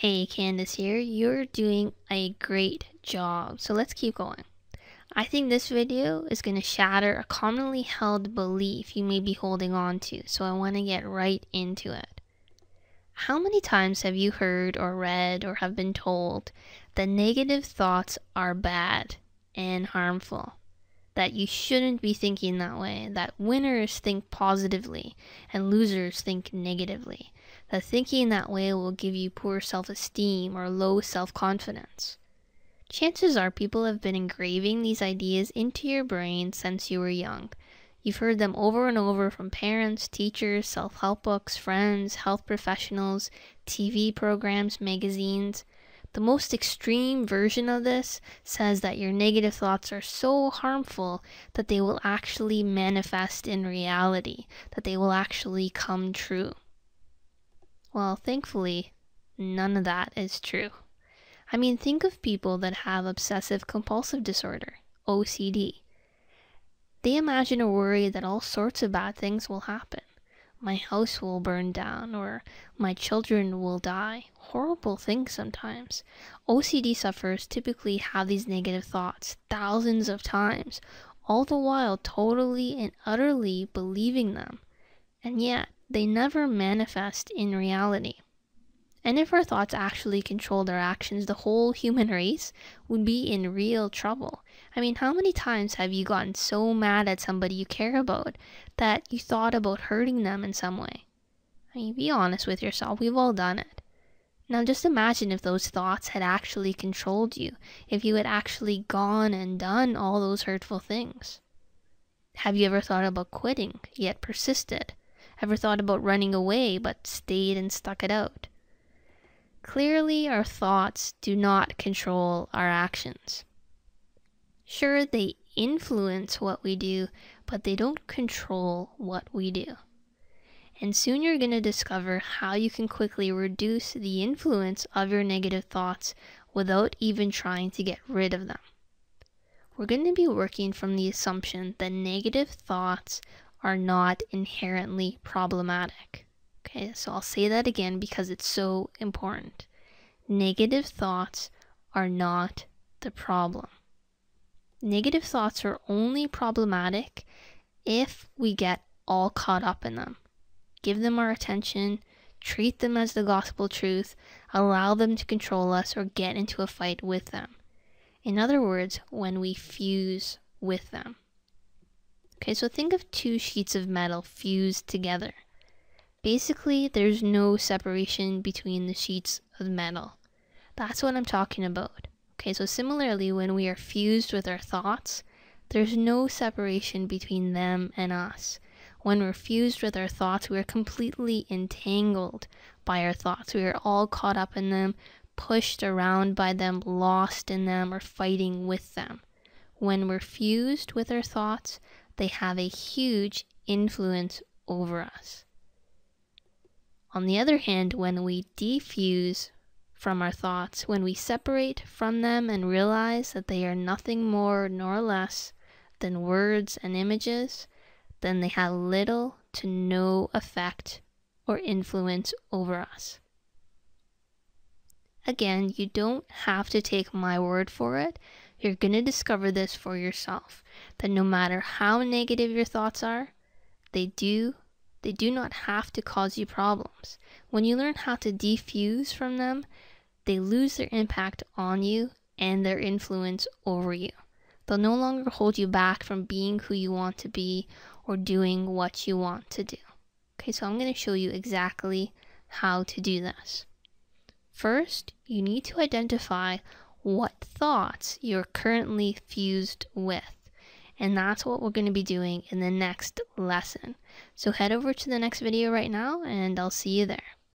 Hey Candace here, you're doing a great job, so let's keep going. I think this video is going to shatter a commonly held belief you may be holding on to, so I want to get right into it. How many times have you heard or read or have been told that negative thoughts are bad and harmful? That you shouldn't be thinking that way, that winners think positively and losers think negatively that thinking that way will give you poor self esteem or low self confidence. Chances are people have been engraving these ideas into your brain since you were young. You've heard them over and over from parents, teachers, self help books, friends, health professionals, TV programs, magazines. The most extreme version of this says that your negative thoughts are so harmful that they will actually manifest in reality, that they will actually come true. Well, thankfully, none of that is true. I mean, think of people that have obsessive compulsive disorder, OCD. They imagine or worry that all sorts of bad things will happen. My house will burn down, or my children will die. Horrible things sometimes. OCD sufferers typically have these negative thoughts thousands of times, all the while totally and utterly believing them and yet they never manifest in reality. And if our thoughts actually controlled our actions, the whole human race would be in real trouble. I mean, how many times have you gotten so mad at somebody you care about that you thought about hurting them in some way? I mean, be honest with yourself, we've all done it. Now, just imagine if those thoughts had actually controlled you, if you had actually gone and done all those hurtful things. Have you ever thought about quitting, yet persisted? ever thought about running away but stayed and stuck it out. Clearly, our thoughts do not control our actions. Sure, they influence what we do, but they don't control what we do. And soon you're going to discover how you can quickly reduce the influence of your negative thoughts without even trying to get rid of them. We're going to be working from the assumption that negative thoughts are not inherently problematic. Okay, so I'll say that again because it's so important. Negative thoughts are not the problem. Negative thoughts are only problematic if we get all caught up in them. Give them our attention, treat them as the gospel truth, allow them to control us, or get into a fight with them. In other words, when we fuse with them. Okay, so think of two sheets of metal fused together. Basically, there's no separation between the sheets of metal. That's what I'm talking about. Okay, so similarly, when we are fused with our thoughts, there's no separation between them and us. When we're fused with our thoughts, we are completely entangled by our thoughts. We are all caught up in them, pushed around by them, lost in them, or fighting with them. When we're fused with our thoughts, they have a huge influence over us. On the other hand, when we defuse from our thoughts, when we separate from them and realize that they are nothing more nor less than words and images, then they have little to no effect or influence over us. Again, you don't have to take my word for it. You're going to discover this for yourself that no matter how negative your thoughts are, they do they do not have to cause you problems. When you learn how to defuse from them, they lose their impact on you and their influence over you. They'll no longer hold you back from being who you want to be or doing what you want to do. Okay, so I'm going to show you exactly how to do this. First, you need to identify what thoughts you're currently fused with. And that's what we're going to be doing in the next lesson. So head over to the next video right now, and I'll see you there.